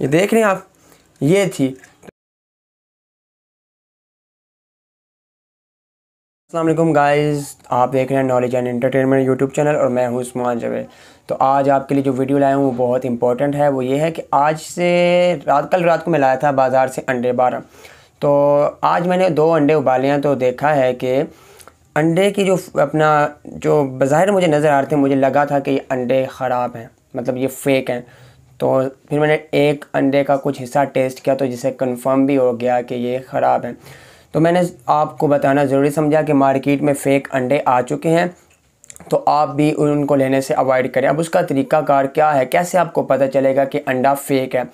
ये देख रहे हैं आप ये थी असलम गाइज आप देख रहे हैं knowledge and entertainment YouTube channel और मैं हूँ उस्मान जवेद तो आज आपके लिए जो वीडियो लाया हूँ वो बहुत इंपॉर्टेंट है वो ये है कि आज से रात कल रात को मैं लाया था बाज़ार से अंडे बारह तो आज मैंने दो अंडे उबाले हैं तो देखा है कि अंडे की जो अपना जो बाहर मुझे नज़र आ रहे थे मुझे लगा था कि ये अंडे ख़राब हैं मतलब ये फेक हैं तो फिर मैंने एक अंडे का कुछ हिस्सा टेस्ट किया तो जिसे कंफर्म भी हो गया कि ये ख़राब है तो मैंने आपको बताना ज़रूरी समझा कि मार्केट में फ़ेक अंडे आ चुके हैं तो आप भी उनको लेने से अवॉइड करें अब उसका तरीकाकार क्या है कैसे आपको पता चलेगा कि अंडा फेक है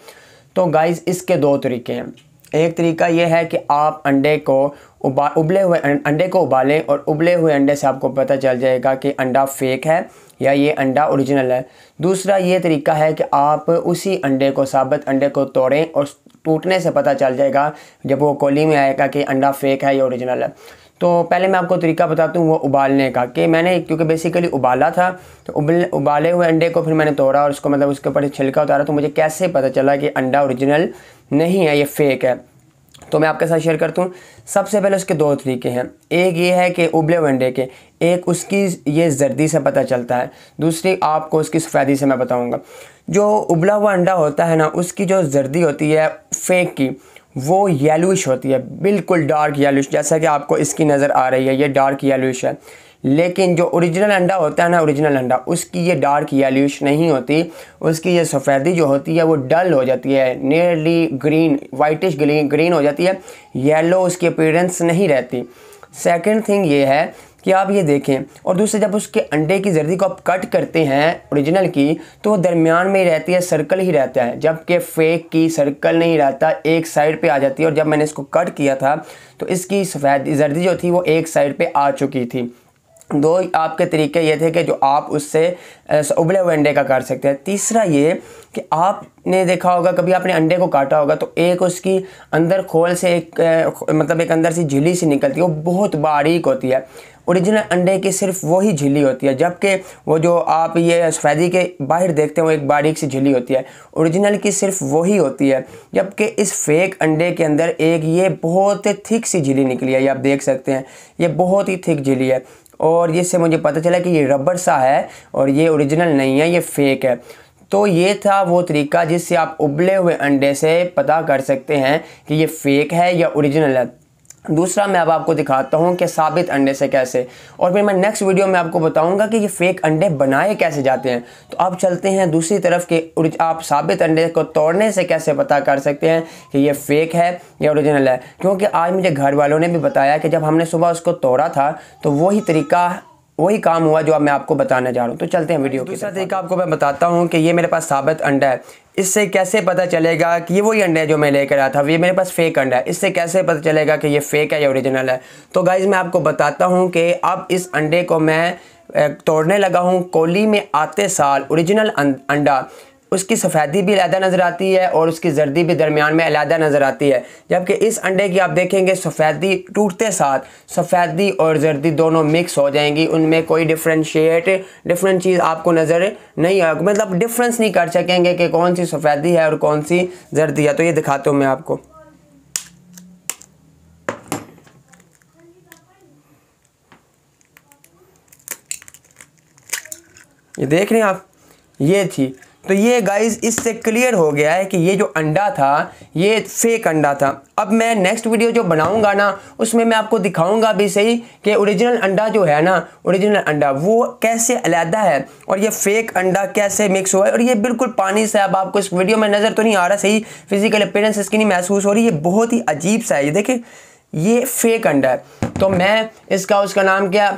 तो गाइज़ इसके दो तरीके हैं एक तरीका यह है कि आप अंडे को उबा उबले हुए अं-, अंडे को उबालें और उबले हुए अंडे से आपको पता चल जाएगा कि अंडा फेक है या ये अंडा ओरिजिनल है दूसरा ये तरीका है कि आप उसी अंडे को साबित अंडे को तोड़ें और टूटने से पता चल जाएगा जब वो कोली में आएगा कि अंडा फेक है या ओरिजिनल है तो पहले मैं आपको तरीका बताता हूँ वो उबालने का कि मैंने क्योंकि बेसिकली उबाला था तो उबल उबाले हुए अंडे को फिर मैंने तोड़ा और उसको मतलब उसके ऊपर छिलका उतारा तो मुझे कैसे पता चला कि अंडा ओरिजिनल नहीं है ये फेक है तो मैं आपके साथ शेयर करता हूँ सबसे पहले उसके दो तरीके हैं एक ये है कि उबले हुए अंडे के एक उसकी ये जर्दी से पता चलता है दूसरी आपको उसकी सफ़ेदी से मैं बताऊँगा जो उबला हुआ अंडा होता है ना उसकी जो जर्दी होती है फेक की वो येलोइश होती है बिल्कुल डार्क येलोइश जैसा कि आपको इसकी नज़र आ रही है ये डार्क येलोइश है लेकिन जो ओरिजिनल अंडा होता है ना ओरिजिनल अंडा उसकी ये डार्क येलोइश नहीं होती उसकी ये सफ़ेदी जो होती है वो डल हो जाती है nearly green whitish green green हो जाती है येलो उसकी अपीरेंस नहीं रहती सेकेंड थिंग ये है कि आप ये देखें और दूसरे जब उसके अंडे की जर्दी को आप कट करते हैं ओरिजिनल की तो वो दरमियान में ही रहती है सर्कल ही रहता है जबकि फेक की सर्कल नहीं रहता एक साइड पे आ जाती है और जब मैंने इसको कट किया था तो इसकी सफ़ेद जर्दी जो थी वो एक साइड पे आ चुकी थी दो आपके तरीके ये थे कि जो आप उससे उबले हुए अंडे का कर सकते हैं तीसरा ये कि आपने देखा होगा कभी आपने अंडे को काटा होगा तो एक उसकी अंदर खोल से एक मतलब एक अंदर से झिली सी निकलती है वो बहुत बारीक होती है ओरिजिनल अंडे की सिर्फ वही झिली होती है जबकि वो जो आप ये सफ़ेदी के बाहर देखते हैं वो एक बारीक सी झिली होती है ओरिजिनल की सिर्फ वही होती है जबकि इस फेक अंडे के अंदर एक ये बहुत थिक सी झिली निकली है ये आप देख सकते हैं ये बहुत ही थिक झिली है और ये से मुझे पता चला कि ये रबर सा है और ये ओरिजिनल नहीं है ये फेक है तो ये था वो तरीका जिससे आप उबले हुए अंडे से पता कर सकते हैं कि ये फेक है या ओरिजिनल है दूसरा मैं अब आपको दिखाता हूँ कि साबित अंडे से कैसे और फिर मैं नेक्स्ट वीडियो में आपको बताऊंगा कि ये फेक अंडे बनाए कैसे जाते हैं तो अब चलते हैं दूसरी तरफ के आप साबित अंडे को तोड़ने से कैसे पता कर सकते हैं कि ये फेक है या ओरिजिनल है क्योंकि आज मुझे घर वालों ने भी बताया कि जब हमने सुबह उसको तोड़ा था तो वही तरीका वही काम हुआ जो अब मैं आपको बताने जा रहा हूँ तो चलते हैं वीडियो दूसरा तरीका आपको मैं बताता हूँ कि ये मेरे पास साबित अंडा है इससे कैसे पता चलेगा कि ये वही अंडे है जो मैं लेकर आया था ये मेरे पास फेक अंडा है इससे कैसे पता चलेगा कि ये फेक है या ओरिजिनल है तो गाइज़ मैं आपको बताता हूँ कि अब इस अंडे को मैं तोड़ने लगा हूँ कोली में आते साल ओरिजिनल अं-, अंडा उसकी सफ़ेदी भी अलहदा नज़र आती है और उसकी जर्दी भी दरमियान में अलहदा नज़र आती है जबकि इस अंडे की आप देखेंगे सफ़ेदी टूटते साथ सफ़ेदी और जर्दी दोनों मिक्स हो जाएंगी उनमें कोई डिफ्रेंशिएट डिफरेंट चीज़ आपको नज़र नहीं आएगी मतलब डिफरेंस नहीं कर सकेंगे कि कौन सी सफ़ेदी है और कौन सी जर्दी है तो ये दिखाता हूँ मैं आपको ये देख रहे हैं आप ये थी तो ये गाइस इससे क्लियर हो गया है कि ये जो अंडा था ये फेक अंडा था अब मैं नेक्स्ट वीडियो जो बनाऊंगा ना उसमें मैं आपको दिखाऊंगा भी सही कि ओरिजिनल अंडा जो है ना ओरिजिनल अंडा वो कैसे अलहदा है और ये फेक अंडा कैसे मिक्स हुआ है और ये बिल्कुल पानी से अब आपको इस वीडियो में नज़र तो नहीं आ रहा सही फिजिकल अपेरेंस इसकी नहीं महसूस हो रही ये बहुत ही अजीब सा है ये देखिए ये फेक अंडा है तो मैं इसका उसका नाम क्या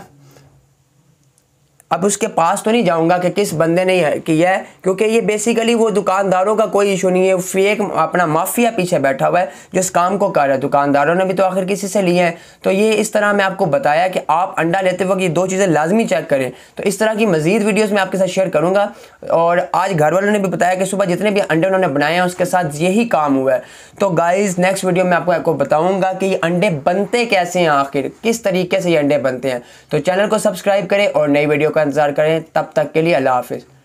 अब उसके पास तो नहीं जाऊंगा कि किस बंदे ने किया है क्योंकि ये बेसिकली वो दुकानदारों का कोई इशू नहीं है फेक अपना माफिया पीछे बैठा हुआ है जो इस काम को कर रहा है दुकानदारों ने भी तो आखिर किसी से लिए हैं तो ये इस तरह मैं आपको बताया कि आप अंडा लेते वक्त ये दो चीज़ें लाजमी चेक करें तो इस तरह की मजीद वीडियोज़ मैं आपके साथ शेयर करूँगा और आज घर वालों ने भी बताया कि सुबह जितने भी अंडे उन्होंने बनाए हैं उसके साथ यही काम हुआ है तो गाइज़ नेक्स्ट वीडियो में आपको आपको बताऊँगा कि ये अंडे बनते कैसे हैं आखिर किस तरीके से ये अंडे बनते हैं तो चैनल को सब्सक्राइब करें और नई वीडियो का इंतज़ार करें तब तक के लिए अल्लाह हाफिज़